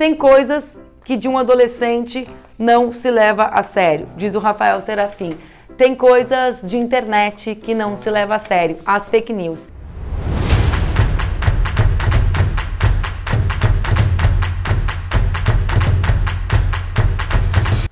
Tem coisas que de um adolescente não se leva a sério, diz o Rafael Serafim. Tem coisas de internet que não se leva a sério, as fake news.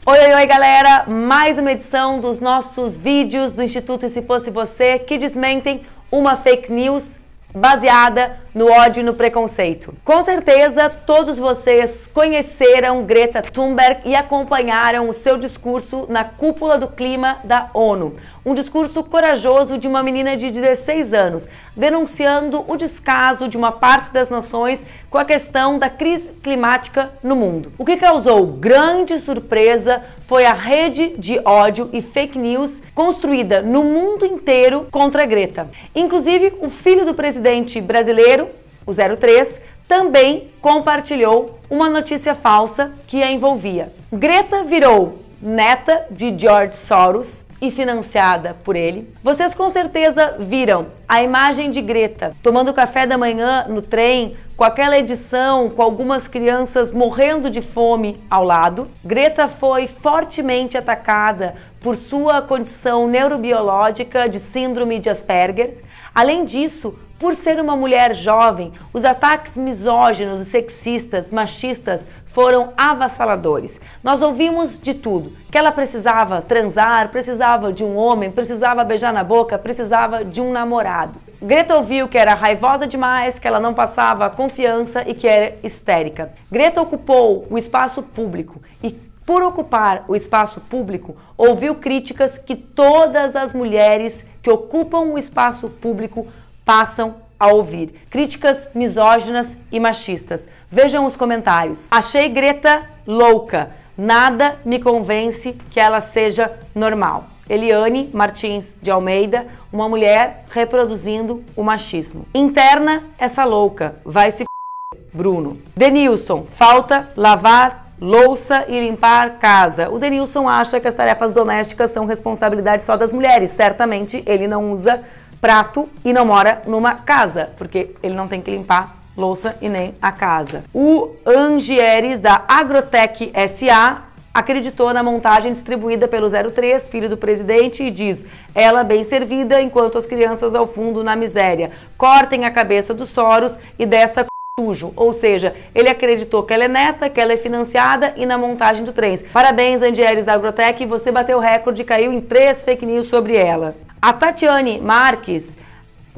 Oi, oi, oi, galera! Mais uma edição dos nossos vídeos do Instituto E Se Fosse Você que desmentem uma fake news baseada no ódio e no preconceito. Com certeza, todos vocês conheceram Greta Thunberg e acompanharam o seu discurso na cúpula do clima da ONU. Um discurso corajoso de uma menina de 16 anos, denunciando o descaso de uma parte das nações com a questão da crise climática no mundo. O que causou grande surpresa foi a rede de ódio e fake news construída no mundo inteiro contra Greta. Inclusive, o filho do presidente brasileiro, o 03, também compartilhou uma notícia falsa que a envolvia. Greta virou neta de George Soros e financiada por ele. Vocês com certeza viram a imagem de Greta tomando café da manhã no trem com aquela edição com algumas crianças morrendo de fome ao lado. Greta foi fortemente atacada por sua condição neurobiológica de síndrome de Asperger. Além disso, por ser uma mulher jovem, os ataques misóginos, sexistas, machistas foram avassaladores. Nós ouvimos de tudo: que ela precisava transar, precisava de um homem, precisava beijar na boca, precisava de um namorado. Greta ouviu que era raivosa demais, que ela não passava confiança e que era histérica. Greta ocupou o espaço público e por ocupar o espaço público, ouviu críticas que todas as mulheres que ocupam o espaço público passam a ouvir. Críticas misóginas e machistas. Vejam os comentários. Achei Greta louca. Nada me convence que ela seja normal. Eliane Martins de Almeida, uma mulher reproduzindo o machismo. Interna essa louca, vai se Bruno. Denilson, falta lavar louça e limpar casa. O Denilson acha que as tarefas domésticas são responsabilidade só das mulheres. Certamente ele não usa prato e não mora numa casa, porque ele não tem que limpar louça e nem a casa. O Angieres da Agrotec SA acreditou na montagem distribuída pelo 03, filho do presidente, e diz: ela bem servida, enquanto as crianças ao fundo na miséria. Cortem a cabeça dos Soros e dessa sujo. Ou seja, ele acreditou que ela é neta, que ela é financiada e na montagem do trem. Parabéns, Andieres da Agrotec, você bateu o recorde e caiu em três fake news sobre ela. A Tatiane Marques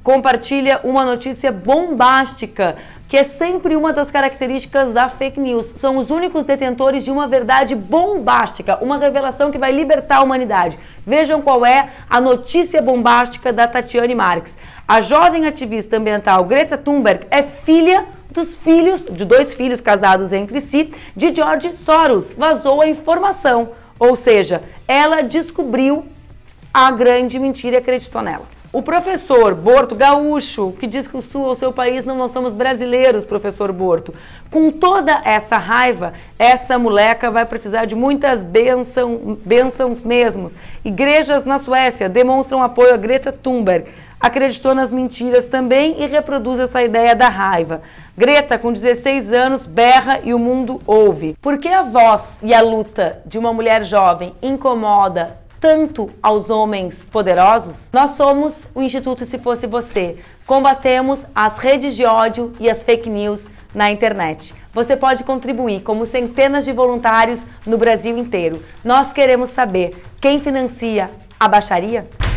compartilha uma notícia bombástica, que é sempre uma das características da fake news. São os únicos detentores de uma verdade bombástica, uma revelação que vai libertar a humanidade. Vejam qual é a notícia bombástica da Tatiane Marques. A jovem ativista ambiental Greta Thunberg é filha dos filhos, de dois filhos casados entre si, de George Soros. Vazou a informação. Ou seja, ela descobriu a grande mentira e acreditou nela. O professor Borto Gaúcho, que diz que o Sul é o seu país, não nós somos brasileiros, professor Borto. Com toda essa raiva, essa moleca vai precisar de muitas bênção, bênçãos mesmos. Igrejas na Suécia demonstram apoio a Greta Thunberg. Acreditou nas mentiras também e reproduz essa ideia da raiva. Greta, com 16 anos, berra e o mundo ouve. Por que a voz e a luta de uma mulher jovem incomoda tanto aos homens poderosos? Nós somos o Instituto Se Fosse Você. Combatemos as redes de ódio e as fake news na internet. Você pode contribuir como centenas de voluntários no Brasil inteiro. Nós queremos saber quem financia a baixaria?